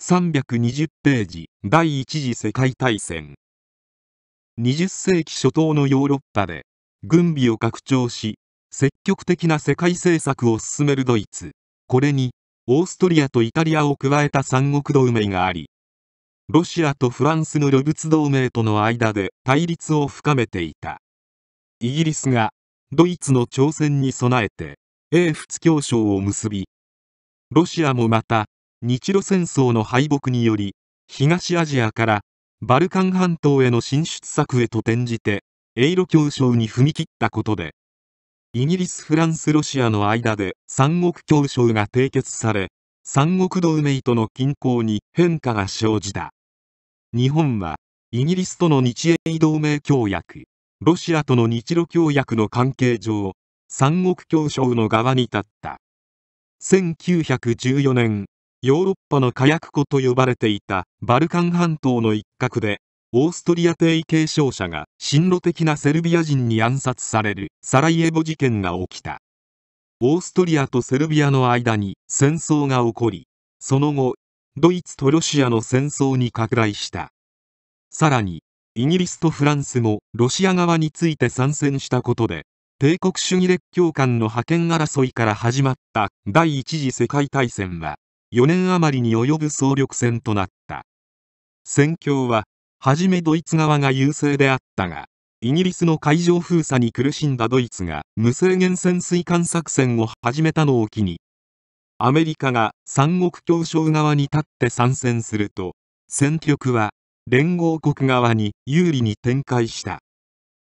320ページ第一次世界大戦20世紀初頭のヨーロッパで軍備を拡張し積極的な世界政策を進めるドイツこれにオーストリアとイタリアを加えた三国同盟がありロシアとフランスの露物同盟との間で対立を深めていたイギリスがドイツの挑戦に備えて英仏協商を結びロシアもまた日露戦争の敗北により東アジアからバルカン半島への進出策へと転じて英露協商に踏み切ったことでイギリスフランスロシアの間で三国協商が締結され三国同盟との均衡に変化が生じた日本はイギリスとの日英同盟協約ロシアとの日露協約の関係上三国協商の側に立った1914年ヨーロッパの火薬庫と呼ばれていたバルカン半島の一角でオーストリア帝継承者が親ロ的なセルビア人に暗殺されるサライエボ事件が起きたオーストリアとセルビアの間に戦争が起こりその後ドイツとロシアの戦争に拡大したさらにイギリスとフランスもロシア側について参戦したことで帝国主義列強間の覇権争いから始まった第一次世界大戦は4年余りに及ぶ総力戦となった戦況は初めドイツ側が優勢であったがイギリスの海上封鎖に苦しんだドイツが無制限潜水艦作戦を始めたのを機にアメリカが三国協商側に立って参戦すると戦局は連合国側に有利に展開した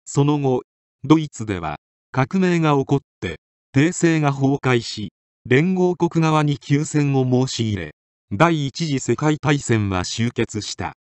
その後ドイツでは革命が起こって帝政が崩壊し連合国側に休戦を申し入れ第一次世界大戦は終結した